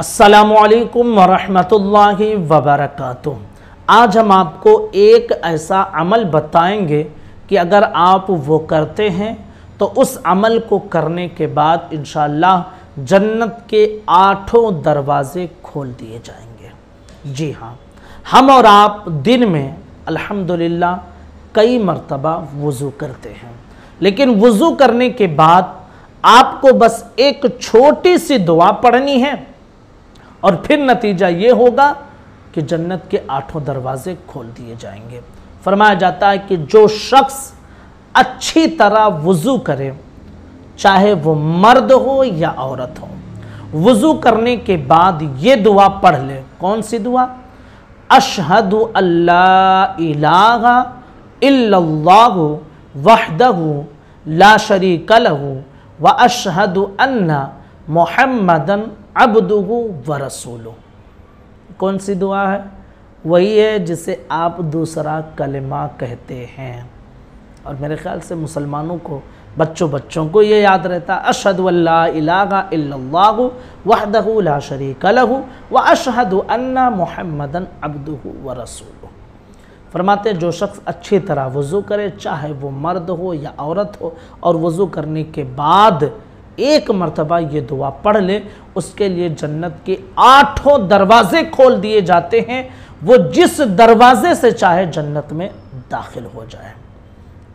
असलकम वरहमतुल्लाहि वबरक आज हम आपको एक ऐसा अमल बताएंगे कि अगर आप वो करते हैं तो उस अमल को करने के बाद इन जन्नत के आठों दरवाज़े खोल दिए जाएंगे जी हाँ हम और आप दिन में अल्हम्दुलिल्लाह कई मर्तबा वज़ू करते हैं लेकिन वज़ू करने के बाद आपको बस एक छोटी सी दुआ पढ़नी है और फिर नतीजा ये होगा कि जन्नत के आठों दरवाजे खोल दिए जाएंगे फरमाया जाता है कि जो शख्स अच्छी तरह वज़ू करे चाहे वो मर्द हो या औरत हो वज़ू करने के बाद ये दुआ पढ़ ले कौन सी दुआ अशहद अल्लाह वहदहू ला शरीक लहू व अशहद अन्ना मोहम्मदन अब दुगो व रसूलो कौन सी दुआ है वही है जिसे आप दूसरा कलमा कहते हैं और मेरे ख्याल से मुसलमानों को बच्चों बच्चों को ये याद रहता अशद वहदला शरीक लहु व अशहद अन्ना मोहम्मदन अब्दू व रसूल फरमाते जो शख्स अच्छी तरह वज़ू करे चाहे वो मर्द हो या औरत हो और वज़ू करने के बाद एक मरतबा ये दुआ पढ़ ले उसके लिए जन्नत के आठों दरवाजे खोल दिए जाते हैं वो जिस दरवाजे से चाहे जन्नत में दाखिल हो जाए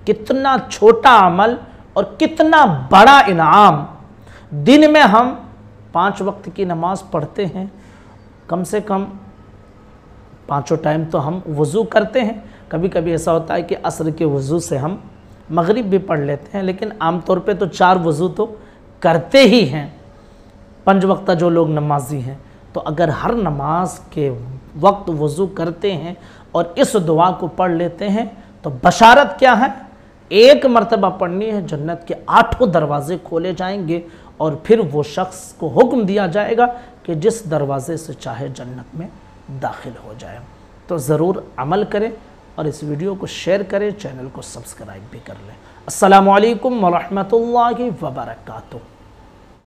कितना छोटा अमल और कितना बड़ा इनाम दिन में हम पांच वक्त की नमाज पढ़ते हैं कम से कम पांचों टाइम तो हम वज़ू करते हैं कभी कभी ऐसा होता है कि असर के वज़ू से हम मगरिब भी पढ़ लेते हैं लेकिन आमतौर पे तो चार वज़ू तो करते ही हैं पंच वक्ता जो लोग नमाजी हैं तो अगर हर नमाज के वक्त वज़ू करते हैं और इस दुआ को पढ़ लेते हैं तो बशारत क्या है एक मरतबा पढ़नी है जन्नत के आठों दरवाजे खोले जाएंगे और फिर वो शख्स को हुक्म दिया जाएगा कि जिस दरवाजे से चाहे जन्नत में दाखिल हो जाए तो ज़रूर अमल करें और इस वीडियो को शेयर करें चैनल को सब्सक्राइब भी कर लें असलकम वरहमल वबरकू